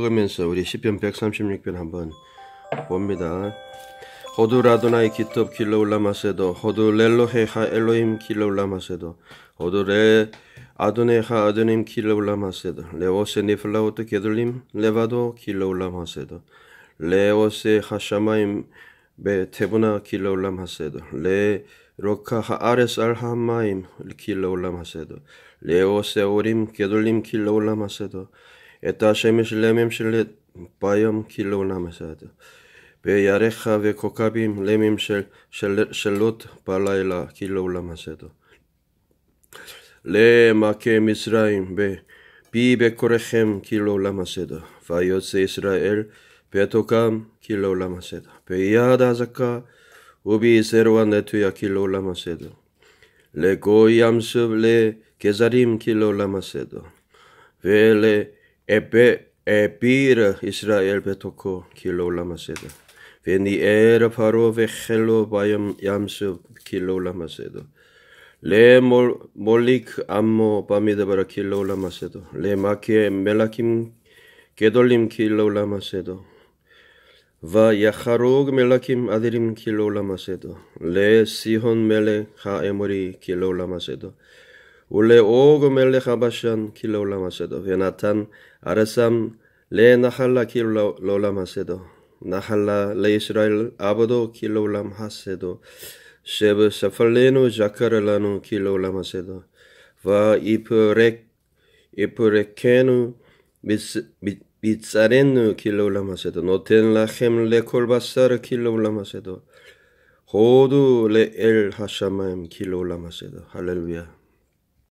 그러면서 우리 시편 136편 한번 봅니다. 호두 라도나이 기톱 길러 올라마세도 호두 렐로헤 하 엘로힘 길러 올라마세도 호두 레 아도네 하 아드님 길러 올라마세도 레오세 니플라우트 게들림 레바도 길러 올라마세도 레오세 하샤마임 베 테브나 길러 올라마세도 레 로카 하 아레스 하마임 길러 올라마세도 레오세 오림 게들림 길러 올라마세도 את השמש למים של ביום כי קילונם לא סעד. בירך וכוכבים למים של, של, של לוט בלילה קילונם לא סעד. למכה מצרים בי בקורכם קילונם לא סעד. ויוצא ישראל ותוקם בתוקם קילונם סעד. ביד הזקה וביזרוע נטויה קילונם סעד. לגוי ים סב לגזרים קילונם סעד. ול... επίρ Ισραήλ πετοκο το κο κιλόλα Βενι έρα παρό βεχέλο βαϊμ γιαμσο κιλόλα μαζέτα. Λε μολίκ αμμό παμίδε παρά κιλόλα Λε μάκε μελακίμ κεδολίμ κιλόλα μαζέτα. Βα γιαχαρόγ μελακίμ αδερίμ κιλόλα Λε σίχον μέλε χα έμορι κιλόλα Ule ogo mele habashan kilo lamasedo. Venatan arasam le nahala kilo lamasedo. Nahala le Israel abodo kilo lam hasedo. safalenu jacarelano kilo Va ipurek ipurekenu bitsarenu kilo Noten lachem, le kolbasar kilo Hodu, Hodu le el hashamaem kilo lamasedo. Hallelujah.